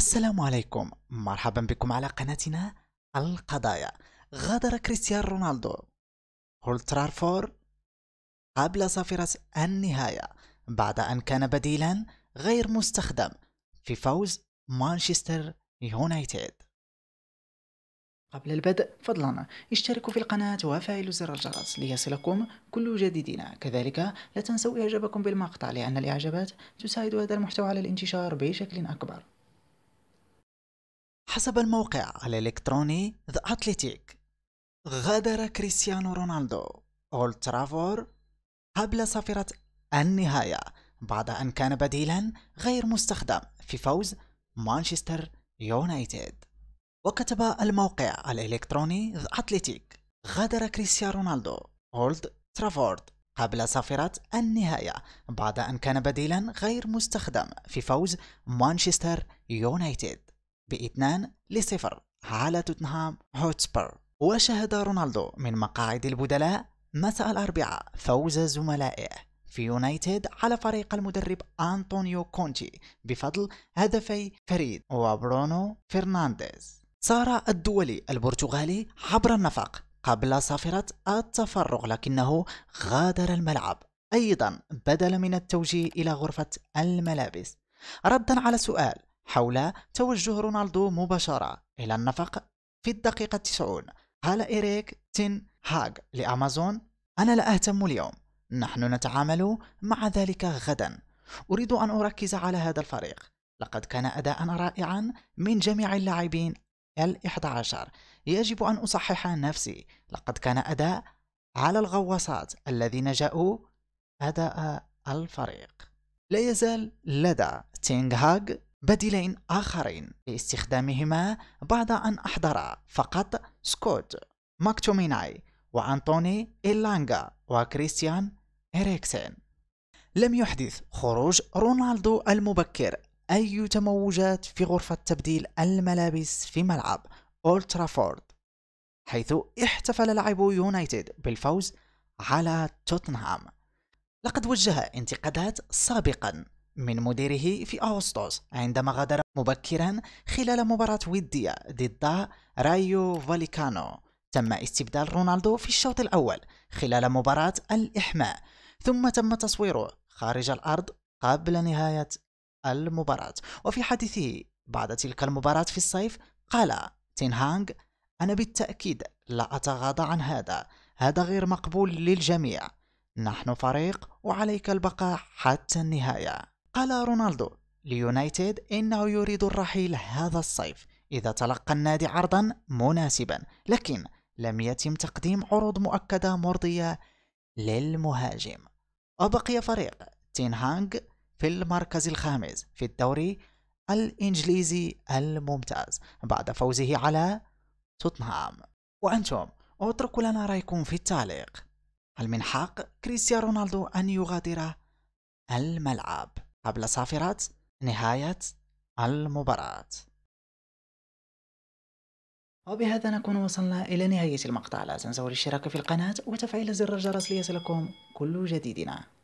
السلام عليكم مرحبا بكم على قناتنا القضايا غادر كريستيانو رونالدو هولترافور قبل صافرة النهاية بعد أن كان بديلا غير مستخدم في فوز مانشستر يونايتد قبل البدء فضلا اشتركوا في القناة وفعلوا زر الجرس ليصلكم كل جديدنا كذلك لا تنسوا إعجابكم بالمقطع لأن الإعجابات تساعد هذا المحتوى على الانتشار بشكل أكبر حسب الموقع الإلكتروني The Athletic غادر كريستيانو رونالدو أولد ترافور قبل صفرة النهاية بعد أن كان بديلا غير مستخدم في فوز مانشستر يونايتد وكتب الموقع الإلكتروني The Athletic غادر كريستيانو رونالدو أولد ترافورد قبل صفرة النهاية بعد أن كان بديلا غير مستخدم في فوز مانشستر يونايتد ب 2 لصفر على توتنهام هوتسبر وشهد رونالدو من مقاعد البدلاء مساء الأربعاء فوز زملائه في يونايتد على فريق المدرب أنطونيو كونتي بفضل هدفي فريد وبرونو فرنانديز صار الدولي البرتغالي عبر النفق قبل صافرة التفرغ لكنه غادر الملعب أيضا بدل من التوجيه إلى غرفة الملابس ردا على سؤال حول توجه رونالدو مباشرة إلى النفق في الدقيقة 90 قال إريك تين هاغ لأمازون أنا لا أهتم اليوم نحن نتعامل مع ذلك غدا أريد أن أركز على هذا الفريق لقد كان أداء رائعا من جميع اللاعبين ال11 يجب أن أصحح نفسي لقد كان أداء على الغواصات الذين جاءوا أداء الفريق لا يزال لدى تينغ هاغ بديلين آخرين لاستخدامهما بعد أن أحضر فقط سكوت ماكتوميناي وأنطوني إيلانغا وكريستيان إريكسن لم يحدث خروج رونالدو المبكر أي تموجات في غرفة تبديل الملابس في ملعب أولترافورد حيث احتفل لاعبو يونايتد بالفوز على توتنهام لقد وجه انتقادات سابقا من مديره في أغسطس عندما غادر مبكرا خلال مباراة ودية ضد رايو فاليكانو تم استبدال رونالدو في الشوط الأول خلال مباراة الإحماء ثم تم تصويره خارج الأرض قبل نهاية المباراة وفي حديثه بعد تلك المباراة في الصيف قال تنهانغ أنا بالتأكيد لا أتغاضى عن هذا هذا غير مقبول للجميع نحن فريق وعليك البقاء حتى النهاية قال رونالدو ليونايتد إنه يريد الرحيل هذا الصيف إذا تلقى النادي عرضا مناسبا لكن لم يتم تقديم عروض مؤكدة مرضية للمهاجم وبقي فريق تين هانغ في المركز الخامس في الدوري الإنجليزي الممتاز بعد فوزه على توتنهام وأنتم اتركوا لنا رأيكم في التعليق هل من حق كريستيانو رونالدو أن يغادر الملعب؟ قبل صافرات نهاية المباراة وبهذا نكون وصلنا إلى نهاية المقطع لا تنسوا الاشتراك في القناة وتفعيل زر الجرس ليصلكم كل جديدنا